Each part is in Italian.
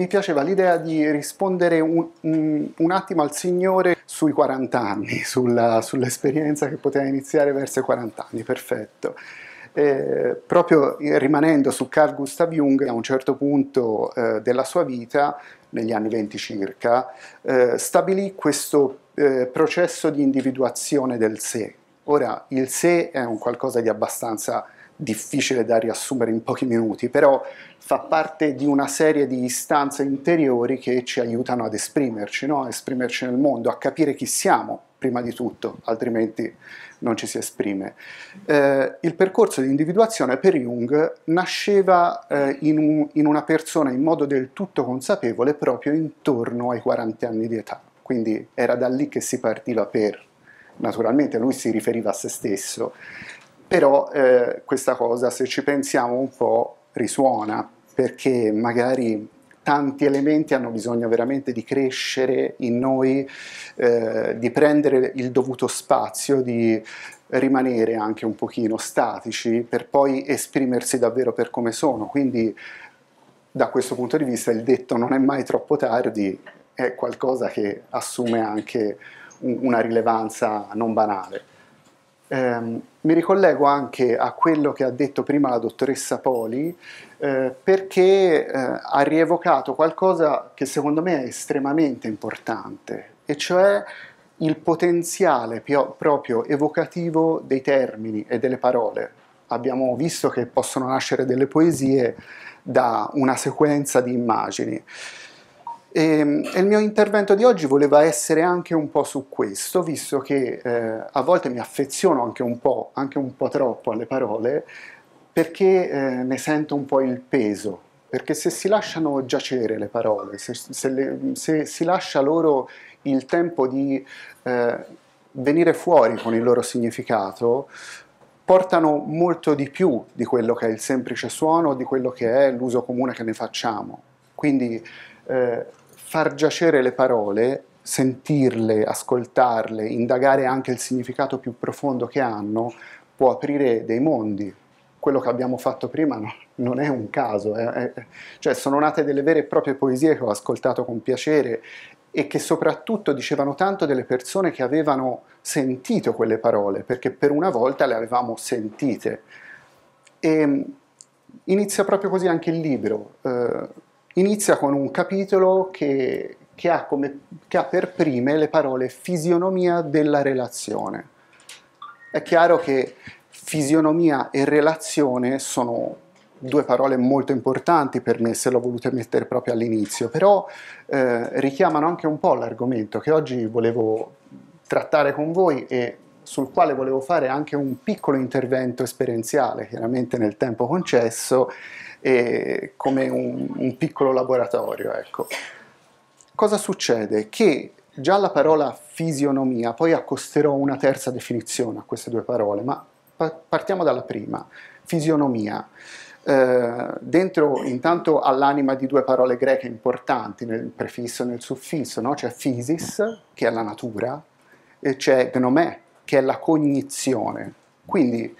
mi piaceva l'idea di rispondere un, un, mm, un, attimo al Signore sui 40 anni, sull'esperienza che poteva iniziare verso i 40 anni, perfetto. Eh, proprio rimanendo su Carl Gustav Jung, a un certo punto eh, della sua vita, negli anni 20 circa, eh, stabilì questo eh, processo di individuazione del sé. Ora, il sé è un qualcosa di abbastanza difficile da riassumere in pochi minuti, però fa parte di una serie di istanze interiori che ci aiutano ad esprimerci, no? a esprimerci nel mondo, a capire chi siamo prima di tutto, altrimenti non ci si esprime. Eh, il percorso di individuazione per Jung nasceva eh, in, un, in una persona in modo del tutto consapevole proprio intorno ai 40 anni di età, quindi era da lì che si partiva per naturalmente lui si riferiva a se stesso, però eh, questa cosa se ci pensiamo un po' risuona perché magari tanti elementi hanno bisogno veramente di crescere in noi, eh, di prendere il dovuto spazio, di rimanere anche un pochino statici per poi esprimersi davvero per come sono. Quindi da questo punto di vista il detto non è mai troppo tardi è qualcosa che assume anche una rilevanza non banale. Eh, mi ricollego anche a quello che ha detto prima la dottoressa Poli, eh, perché eh, ha rievocato qualcosa che secondo me è estremamente importante, e cioè il potenziale pio- proprio evocativo dei termini e delle parole. Abbiamo visto che possono nascere delle poesie da una sequenza di immagini. E, ehm, e, il mio intervento di oggi voleva essere anche un po' su questo, visto che eh, a volte mi affeziono anche un po', anche un po' troppo alle parole, perché eh, ne sento un po' il peso, perché se si lasciano giacere le parole, se, se, le, se si lascia loro il tempo di eh, venire fuori con il loro significato, portano molto di più di quello che è il semplice suono, di quello che è l'uso comune che ne facciamo. Quindi eh, far giacere le parole, sentirle, ascoltarle, indagare anche il significato più profondo che hanno, può aprire dei mondi. Quello che abbiamo fatto prima no, non è un caso, è, eh, è, eh, eh. cioè sono nate delle vere e proprie poesie che ho ascoltato con piacere e che soprattutto dicevano tanto delle persone che avevano sentito quelle parole, perché per una volta le avevamo sentite. E ehm, inizia proprio così anche il libro. Eh, inizia con un capitolo che, che, ha come, che, ha per prime le parole fisionomia della relazione. È chiaro che fisionomia e relazione sono due parole molto importanti per me se l'ho voluto mettere proprio all'inizio, però eh, richiamano anche un po' l'argomento che oggi volevo trattare con voi e sul quale volevo fare anche un piccolo intervento esperienziale, chiaramente nel tempo concesso, e come un, un piccolo laboratorio. Ecco. Cosa succede? Che già la parola fisionomia, poi accosterò una terza definizione a queste due parole, ma partiamo dalla prima, fisionomia. Eh, dentro intanto all'anima di due parole greche importanti nel prefisso e nel suffisso, no? c'è physis, che è la natura, e c'è gnomè, che è la cognizione. Quindi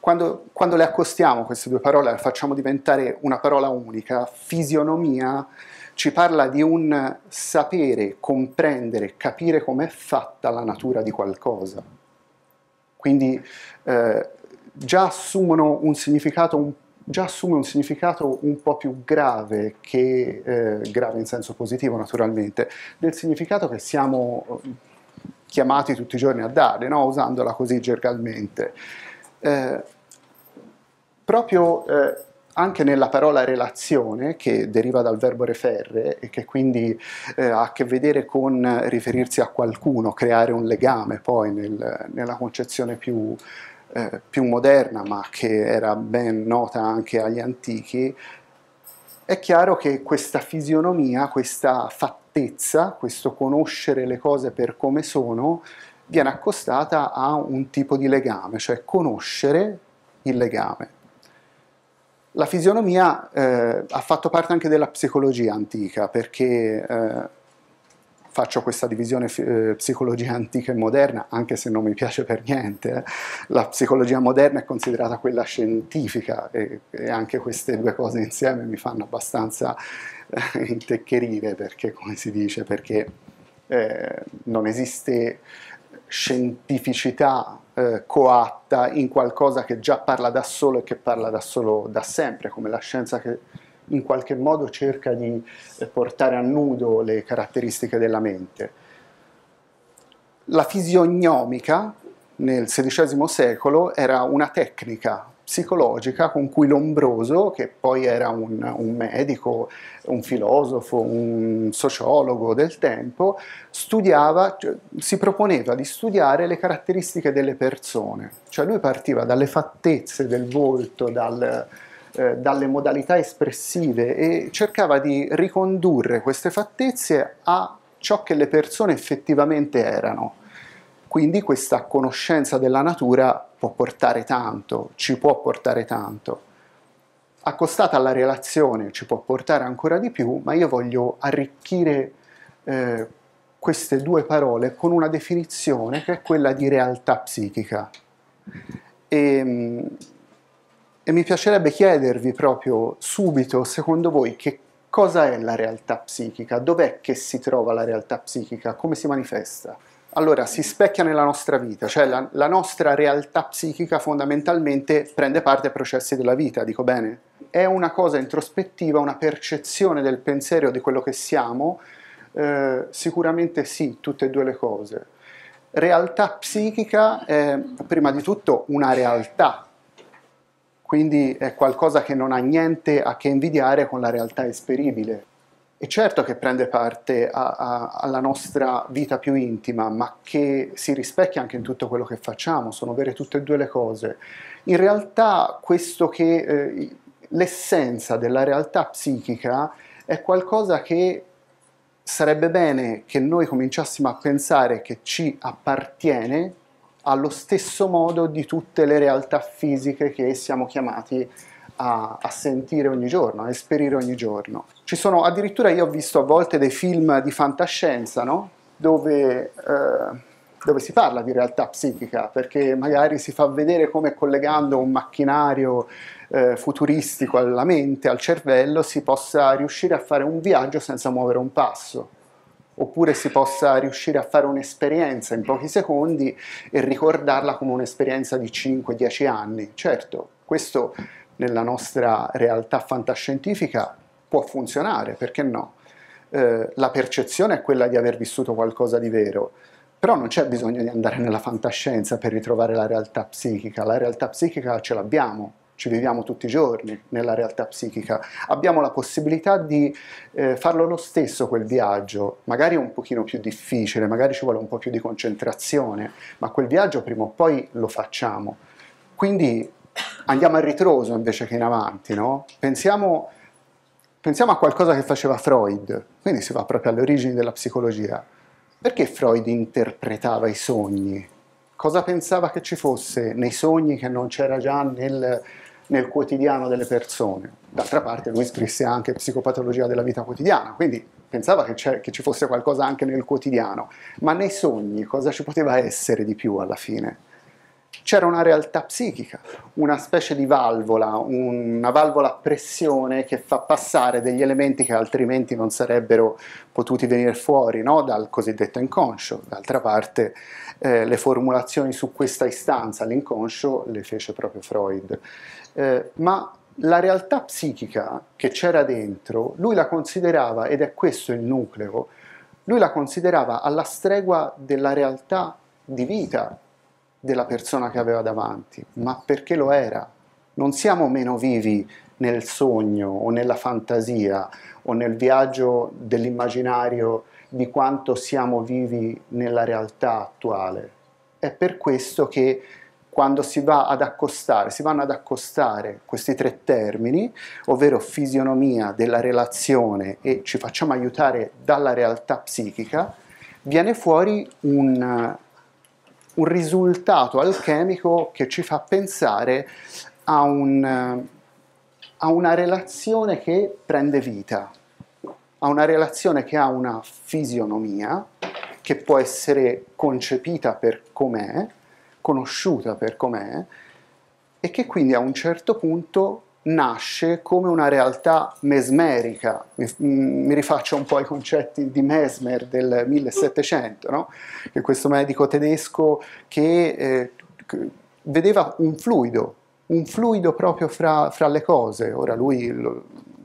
quando, quando, le accostiamo queste due parole, le facciamo diventare una parola unica, fisionomia ci parla di un sapere, comprendere, capire com'è fatta la natura di qualcosa. Quindi eh, già, assumono un significato, già assume un significato un po' più grave, che, eh, grave in senso positivo naturalmente, del significato che siamo eh, chiamati tutti i giorni a dare, no? usandola così gergalmente. Eh, proprio eh, anche nella parola relazione, che deriva dal verbo referre e che quindi eh, ha a che vedere con riferirsi a qualcuno, creare un legame poi nel, nella concezione più, eh, più, moderna, ma che era ben nota anche agli antichi, è chiaro che questa fisionomia, questa fattezza, questo conoscere le cose per come sono, viene accostata a un tipo di legame, cioè conoscere il legame. La fisionomia eh, ha fatto parte anche della psicologia antica perché eh, faccio questa divisione eh, psicologia antica e moderna anche se non mi piace per niente. Eh. La psicologia moderna è considerata quella scientifica e, e anche queste due cose insieme mi fanno abbastanza eh, inteccherire perché, come si dice, perché eh, non esiste scientificità eh, coatta in qualcosa che già parla da solo e che parla da solo da sempre, come la scienza che in qualche modo cerca di eh, portare a nudo le caratteristiche della mente. La fisiognomica nel XVI secolo era una tecnica psicologica con cui Lombroso, che poi era un, un, medico, un filosofo, un sociologo del tempo, studiava, cioè, si proponeva di studiare le caratteristiche delle persone, cioè lui partiva dalle fattezze del volto, dal, eh, dalle modalità espressive e cercava di ricondurre queste fattezze a ciò che le persone effettivamente erano quindi questa conoscenza della natura può portare tanto, ci può portare tanto. Accostata alla relazione ci può portare ancora di più, ma io voglio arricchire eh, queste due parole con una definizione che è quella di realtà psichica. E, ehm, e mi piacerebbe chiedervi proprio subito, secondo voi, che cosa è la realtà psichica? Dov'è che si trova la realtà psichica? Come si manifesta? allora si specchia nella nostra vita, cioè la, la, nostra realtà psichica fondamentalmente prende parte ai processi della vita, dico bene. È una cosa introspettiva, una percezione del pensiero di quello che siamo, eh, sicuramente sì, tutte e due le cose. Realtà psichica è prima di tutto una realtà, quindi è qualcosa che non ha niente a che invidiare con la realtà esperibile. E certo che prende parte a, a, alla nostra vita più intima, ma che si rispecchia anche in tutto quello che facciamo, sono vere tutte e due le cose. In realtà questo che eh, l'essenza della realtà psichica è qualcosa che sarebbe bene che noi cominciassimo a pensare che ci appartiene allo stesso modo di tutte le realtà fisiche che siamo chiamati a a, a, sentire ogni giorno, a esperire ogni giorno. Ci sono addirittura, io ho visto a volte dei film di fantascienza, no? dove, eh, dove, si parla di realtà psichica, perché magari si fa vedere come collegando un macchinario eh, futuristico alla mente, al cervello, si possa riuscire a fare un viaggio senza muovere un passo oppure si possa riuscire a fare un'esperienza in pochi secondi e ricordarla come un'esperienza di 5-10 anni. Certo, questo nella nostra realtà fantascientifica può funzionare, perché no? Eh, la percezione è quella di aver vissuto qualcosa di vero, però non c'è bisogno di andare nella fantascienza per ritrovare la realtà psichica, la realtà psichica ce l'abbiamo, ci viviamo tutti i giorni nella realtà psichica, abbiamo la possibilità di eh, farlo lo stesso quel viaggio, magari un pochino più difficile, magari ci vuole un po' più di concentrazione, ma quel viaggio prima o poi lo facciamo. Quindi andiamo a ritroso invece che in avanti, no? pensiamo, pensiamo a qualcosa che faceva Freud, quindi si va proprio alle origini della psicologia. Perché Freud interpretava i sogni? Cosa pensava che ci fosse nei sogni che non c'era già nel, nel quotidiano delle persone. D'altra parte lui scrisse anche Psicopatologia della vita quotidiana, quindi pensava che, che, ci fosse qualcosa anche nel quotidiano, ma nei sogni cosa ci poteva essere di più alla fine? c'era una realtà psichica, una specie di valvola, una valvola a pressione che fa passare degli elementi che altrimenti non sarebbero potuti venire fuori no? dal cosiddetto inconscio. D'altra parte eh, le formulazioni su questa istanza, l'inconscio, le fece proprio Freud. Eh, ma la realtà psichica che c'era dentro, lui la considerava, ed è questo il nucleo, lui la considerava alla stregua della realtà di vita della persona che aveva davanti, ma perché lo era. Non siamo meno vivi nel sogno o nella fantasia o nel viaggio dell'immaginario di quanto siamo vivi nella realtà attuale. È per questo che quando si va ad accostare, si vanno ad accostare questi tre termini, ovvero fisionomia della relazione e ci facciamo aiutare dalla realtà psichica, viene fuori un, un risultato alchemico che ci fa pensare a, un, a una relazione che prende vita, a una relazione che ha una fisionomia, che può essere concepita per com'è, conosciuta per com'è, e che quindi a un certo punto nasce come una realtà mesmerica, mi, mm, mi, rifaccio un po' ai concetti di Mesmer del 1700, no? che questo medico tedesco che, eh, vedeva un fluido, un fluido proprio fra, fra le cose, ora lui lo,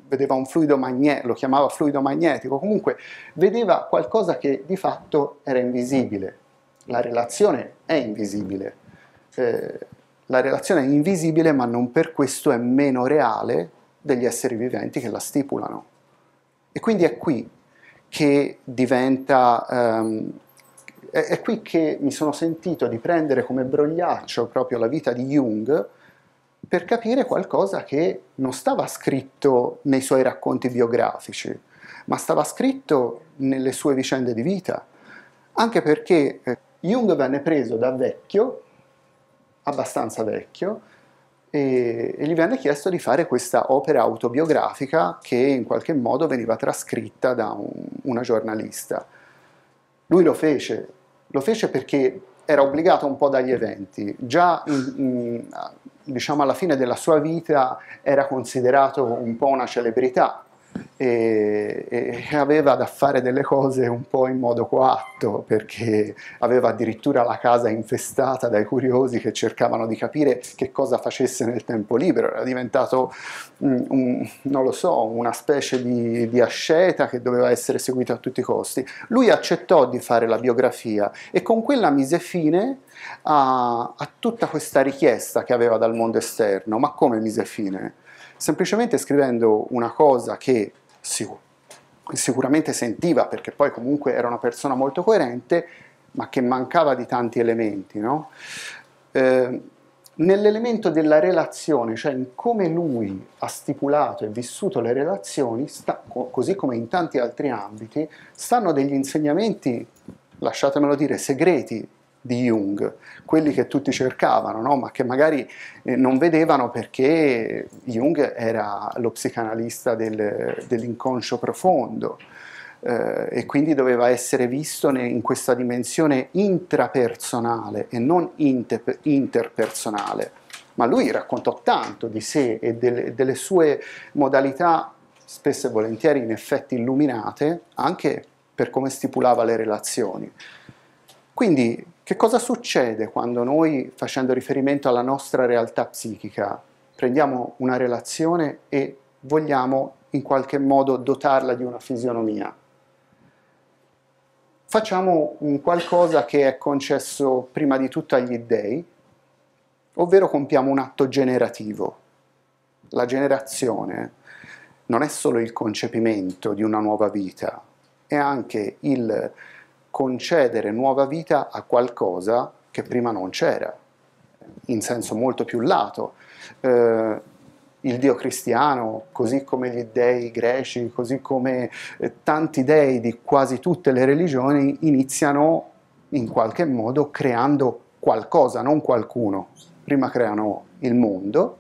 vedeva un fluido magnetico, lo chiamava fluido magnetico, comunque vedeva qualcosa che di fatto era invisibile, la relazione è invisibile. Eh, la relazione è invisibile ma non per questo è meno reale degli esseri viventi che la stipulano. E quindi è qui che diventa... Um, è, è qui che mi sono sentito di prendere come brogliaccio proprio la vita di Jung per capire qualcosa che non stava scritto nei suoi racconti biografici, ma stava scritto nelle sue vicende di vita. Anche perché eh, Jung venne preso da vecchio abbastanza vecchio, e, e gli venne chiesto di fare questa opera autobiografica che in qualche modo veniva trascritta da un, una giornalista. Lui lo fece, lo fece perché era obbligato un po' dagli eventi, già in, diciamo alla fine della sua vita era considerato un po' una celebrità, e, e, aveva da fare delle cose un po' in modo coatto perché aveva addirittura la casa infestata dai curiosi che cercavano di capire che cosa facesse nel tempo libero, era diventato un, mm, un, non lo so, una specie di, di asceta che doveva essere seguita a tutti i costi. Lui accettò di fare la biografia e con quella mise fine a, a tutta questa richiesta che aveva dal mondo esterno, ma come mise fine? Semplicemente scrivendo una cosa che sicuramente sentiva perché poi comunque era una persona molto coerente, ma che mancava di tanti elementi. No? Eh, nell'elemento della relazione, cioè in come lui ha stipulato e vissuto le relazioni, sta, così come in tanti altri ambiti, stanno degli insegnamenti, lasciatemelo dire, segreti di Jung, quelli che tutti cercavano, no? ma che magari eh, non vedevano perché Jung era lo psicanalista del, dell'inconscio profondo eh, e quindi doveva essere visto in questa dimensione intrapersonale e non inter, interpersonale. Ma lui raccontò tanto di sé e delle, delle sue modalità, spesso e volentieri in effetti illuminate, anche per come stipulava le relazioni. Quindi che cosa succede quando noi, facendo riferimento alla nostra realtà psichica, prendiamo una relazione e vogliamo in qualche modo dotarla di una fisionomia? Facciamo un qualcosa che è concesso prima di tutto agli dèi, ovvero compiamo un atto generativo. La generazione non è solo il concepimento di una nuova vita, è anche il concedere nuova vita a qualcosa che prima non c'era, in senso molto più lato. Eh, il Dio cristiano, così come gli dei greci, così come eh, tanti dei di quasi tutte le religioni, iniziano in qualche modo creando qualcosa, non qualcuno. Prima creano il mondo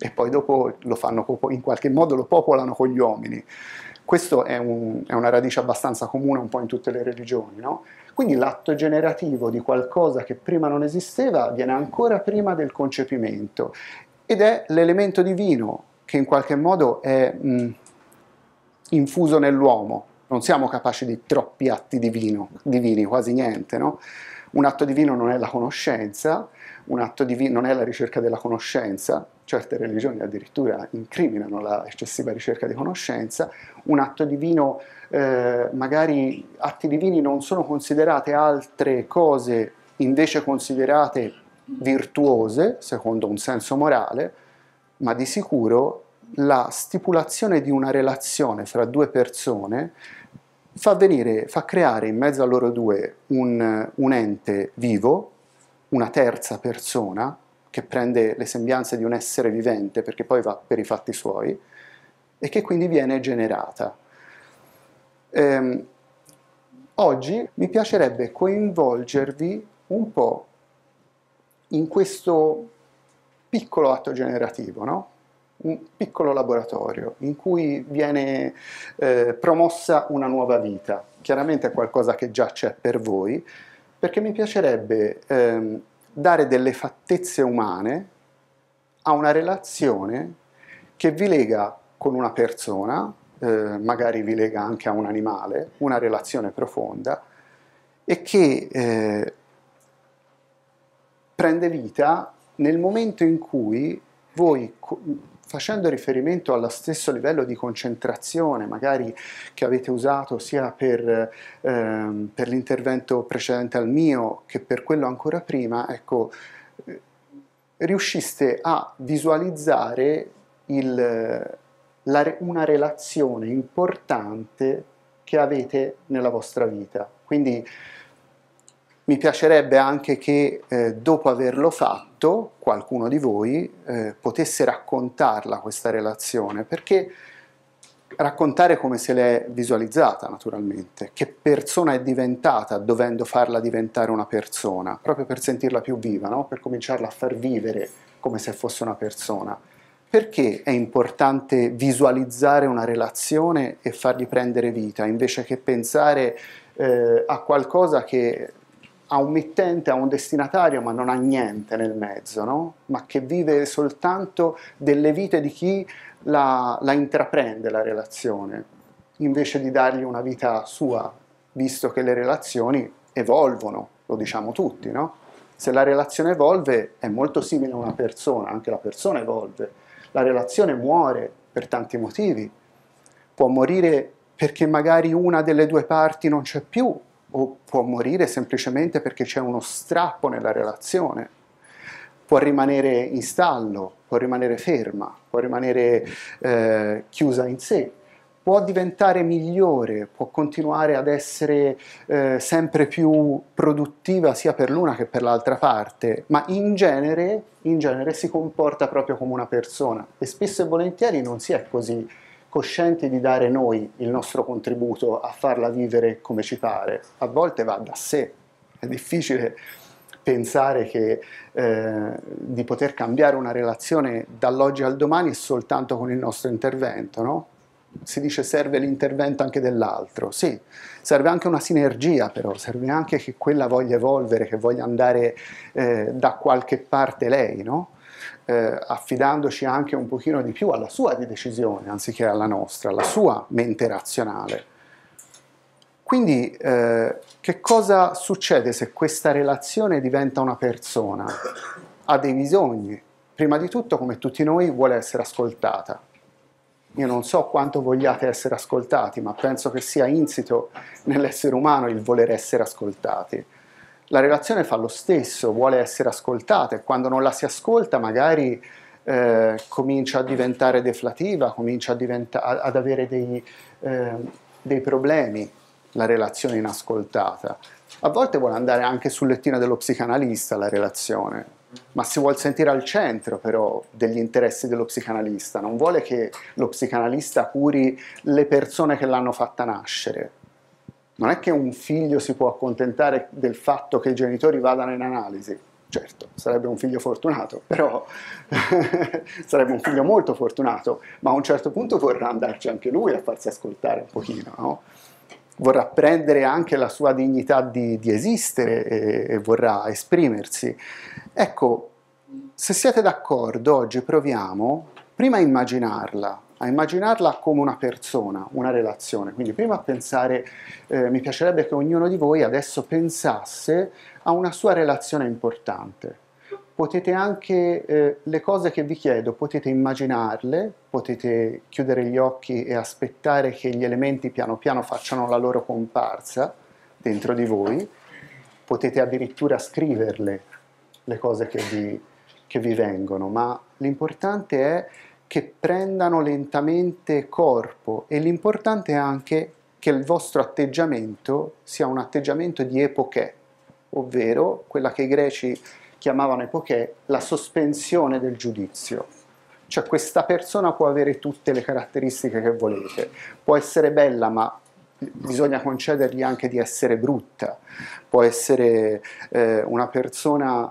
e poi dopo lo fanno in qualche modo lo popolano con gli uomini. Questo è, un, è una radice abbastanza comune un po' in tutte le religioni, no? Quindi l'atto generativo di qualcosa che prima non esisteva viene ancora prima del concepimento ed è l'elemento divino che in qualche modo è mh, mm, infuso nell'uomo. Non siamo capaci di troppi atti divino, divini, quasi niente, no? Un atto divino non è la conoscenza, un atto divino non è la ricerca della conoscenza, certe religioni addirittura incriminano la eccessiva ricerca di conoscenza, un atto divino, eh, magari atti divini non sono considerate altre cose invece considerate virtuose, secondo un senso morale, ma di sicuro la stipulazione di una relazione fra due persone fa, venire, fa creare in mezzo a loro due un, un ente vivo, una terza persona, che prende le sembianze di un essere vivente perché poi va per i fatti suoi e che quindi viene generata. Ehm, oggi mi piacerebbe coinvolgervi un po' in questo piccolo atto generativo, no? un piccolo laboratorio in cui viene eh, promossa una nuova vita. Chiaramente è qualcosa che già c'è per voi, perché mi piacerebbe ehm, dare delle fattezze umane a una relazione che vi lega con una persona, eh, magari vi lega anche a un animale, una relazione profonda e che eh, prende vita nel momento in cui voi facendo riferimento allo stesso livello di concentrazione magari che avete usato sia per, ehm, per l'intervento precedente al mio che per quello ancora prima, ecco, eh, riusciste a visualizzare il, la, una relazione importante che avete nella vostra vita. Quindi mi piacerebbe anche che eh, dopo averlo fatto qualcuno di voi eh, potesse raccontarla questa relazione, perché raccontare come se l'è visualizzata naturalmente, che persona è diventata dovendo farla diventare una persona, proprio per sentirla più viva, no? per cominciarla a far vivere come se fosse una persona. Perché è importante visualizzare una relazione e fargli prendere vita invece che pensare eh, a qualcosa che ha un mittente, ha un destinatario, ma non ha niente nel mezzo, no? ma che vive soltanto delle vite di chi la, la intraprende la relazione, invece di dargli una vita sua, visto che le relazioni evolvono, lo diciamo tutti, no? Se la relazione evolve è molto simile a una persona, anche la persona evolve. La relazione muore per tanti motivi. Può morire perché magari una delle due parti non c'è più o può morire semplicemente perché c'è uno strappo nella relazione, può rimanere in stallo, può rimanere ferma, può rimanere eh, chiusa in sé, può diventare migliore, può continuare ad essere eh, sempre più produttiva sia per l'una che per l'altra parte, ma in genere, in genere si comporta proprio come una persona e spesso e volentieri non si è così coscienti di dare noi il nostro contributo a farla vivere come ci pare, a volte va da sé, è difficile pensare che, eh, di poter cambiare una relazione dall'oggi al domani soltanto con il nostro intervento, no? Si dice serve l'intervento anche dell'altro, sì, serve anche una sinergia però, serve anche che quella voglia evolvere, che voglia andare eh, da qualche parte lei, no? eh, affidandoci anche un pochino di più alla sua di decisione anziché alla nostra, alla sua mente razionale. Quindi eh, che cosa succede se questa relazione diventa una persona? Ha dei bisogni, prima di tutto come tutti noi vuole essere ascoltata. Io non so quanto vogliate essere ascoltati, ma penso che sia insito nell'essere umano il voler essere ascoltati la relazione fa lo stesso, vuole essere ascoltata e quando non la si ascolta magari eh, comincia a diventare deflativa, comincia diventa- ad avere dei, eh, dei, problemi la relazione inascoltata. A volte vuole andare anche sul lettino dello psicanalista la relazione, ma si vuole sentire al centro però degli interessi dello psicanalista, non vuole che lo psicanalista curi le persone che l'hanno fatta nascere non è che un figlio si può accontentare del fatto che i genitori vadano in analisi. Certo, sarebbe un figlio fortunato, però sarebbe un figlio molto fortunato, ma a un certo punto vorrà andarci anche lui a farsi ascoltare un pochino, no? vorrà prendere anche la sua dignità di, di esistere e, e vorrà esprimersi. Ecco, se siete d'accordo, oggi proviamo prima a immaginarla, a immaginarla come una persona, una relazione. Quindi prima a pensare, eh, mi piacerebbe che ognuno di voi adesso pensasse a una sua relazione importante. Potete anche, eh, le cose che vi chiedo, potete immaginarle, potete chiudere gli occhi e aspettare che gli elementi piano piano facciano la loro comparsa dentro di voi, potete addirittura scriverle le cose che vi, che vi vengono, ma l'importante è che prendano lentamente corpo e l'importante è anche che il vostro atteggiamento sia un atteggiamento di epoche, ovvero quella che i greci chiamavano epoche, la sospensione del giudizio. Cioè questa persona può avere tutte le caratteristiche che volete, può essere bella ma bisogna concedergli anche di essere brutta, può essere eh, una persona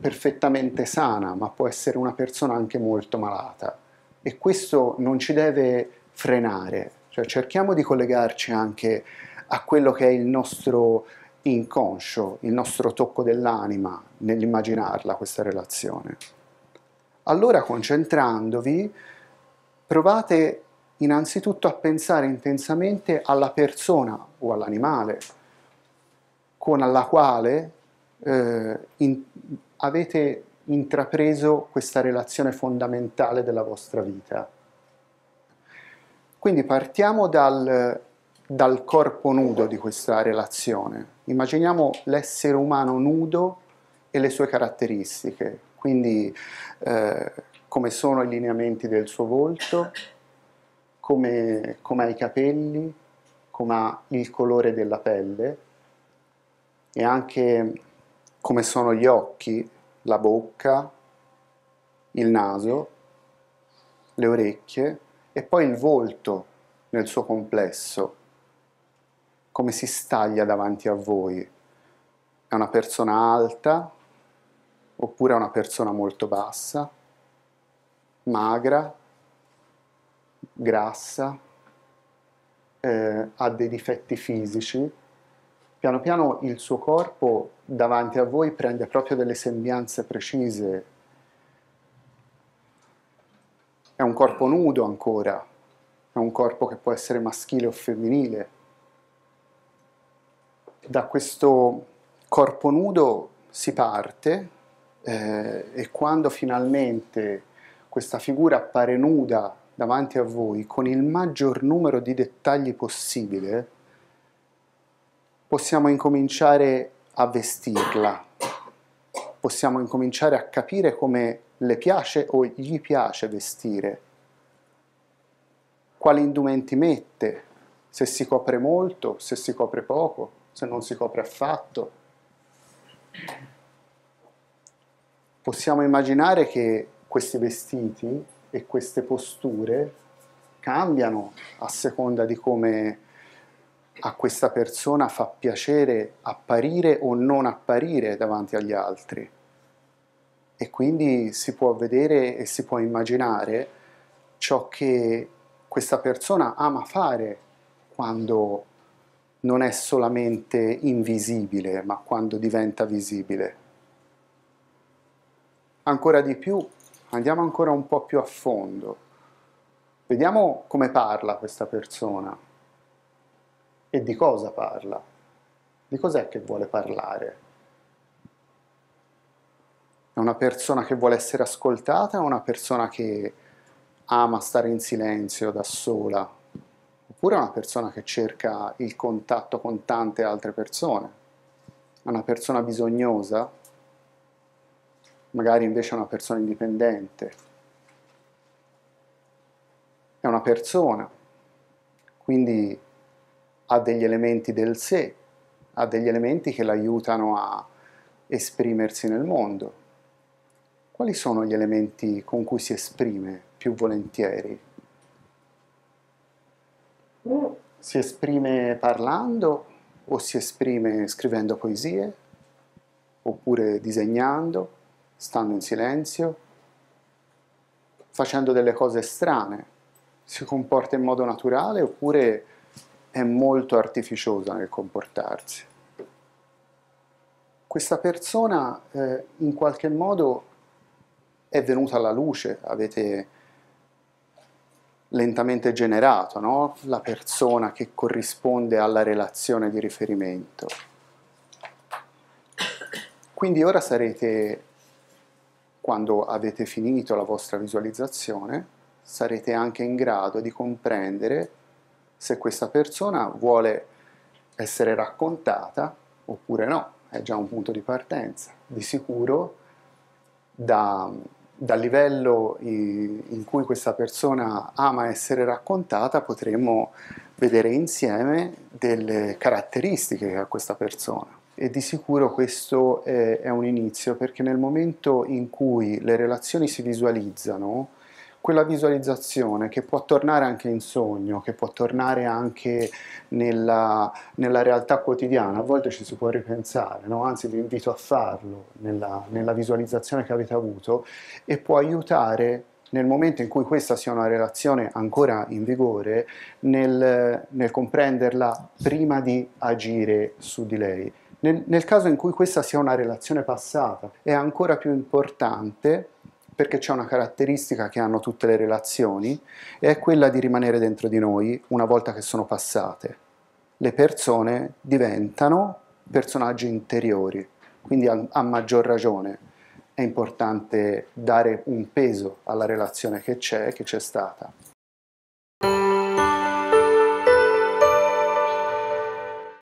perfettamente sana, ma può essere una persona anche molto malata e questo non ci deve frenare, cioè, cerchiamo di collegarci anche a quello che è il nostro inconscio, il nostro tocco dell'anima nell'immaginarla questa relazione. Allora concentrandovi provate innanzitutto a pensare intensamente alla persona o all'animale con la quale eh, in, avete intrapreso questa relazione fondamentale della vostra vita. Quindi partiamo dal, dal corpo nudo di questa relazione. Immaginiamo l'essere umano nudo e le sue caratteristiche, quindi eh, come sono i lineamenti del suo volto, come, come ha i capelli, come ha il colore della pelle e anche come sono gli occhi, la bocca, il naso, le orecchie e poi il volto nel suo complesso, come si staglia davanti a voi. È una persona alta oppure è una persona molto bassa, magra, grassa, eh, ha dei difetti fisici. Piano piano il suo corpo davanti a voi prende proprio delle sembianze precise. È un corpo nudo ancora, è un corpo che può essere maschile o femminile. Da questo corpo nudo si parte eh, e quando finalmente questa figura appare nuda davanti a voi con il maggior numero di dettagli possibile, possiamo incominciare a vestirla. Possiamo incominciare a capire come le piace o gli piace vestire, quali indumenti mette, se si copre molto, se si copre poco, se non si copre affatto. Possiamo immaginare che questi vestiti e queste posture cambiano a seconda di come a questa persona fa piacere apparire o non apparire davanti agli altri. E quindi si può vedere e si può immaginare ciò che questa persona ama fare quando non è solamente invisibile, ma quando diventa visibile. Ancora di più, andiamo ancora un po' più a fondo. Vediamo come parla questa persona e di cosa parla, di cos'è che vuole parlare. È una persona che vuole essere ascoltata, è una persona che ama stare in silenzio da sola, oppure è una persona che cerca il contatto con tante altre persone, è una persona bisognosa, magari invece è una persona indipendente, è una persona, quindi ha degli elementi del sé, ha degli elementi che l'aiutano a esprimersi nel mondo. Quali sono gli elementi con cui si esprime più volentieri? Mm. Si esprime parlando o si esprime scrivendo poesie, oppure disegnando, stando in silenzio, facendo delle cose strane, si comporta in modo naturale oppure è molto artificiosa nel comportarsi. Questa persona eh, in qualche modo è venuta alla luce, avete lentamente generato no? la persona che corrisponde alla relazione di riferimento. Quindi ora sarete, quando avete finito la vostra visualizzazione, sarete anche in grado di comprendere se questa persona vuole essere raccontata oppure no, è già un punto di partenza. Di sicuro da, dal livello in, in cui questa persona ama essere raccontata potremmo vedere insieme delle caratteristiche che ha questa persona. E di sicuro questo è, è un inizio perché nel momento in cui le relazioni si visualizzano, quella visualizzazione che può tornare anche in sogno, che può tornare anche nella, nella realtà quotidiana, a volte ci si può ripensare, no? anzi vi invito a farlo nella, nella visualizzazione che avete avuto e può aiutare nel momento in cui questa sia una relazione ancora in vigore, nel, nel comprenderla prima di agire su di lei. Nel, nel caso in cui questa sia una relazione passata, è ancora più importante perché c'è una caratteristica che hanno tutte le relazioni e è quella di rimanere dentro di noi una volta che sono passate. Le persone diventano personaggi interiori, quindi a, a maggior ragione è importante dare un peso alla relazione che c'è e che c'è stata.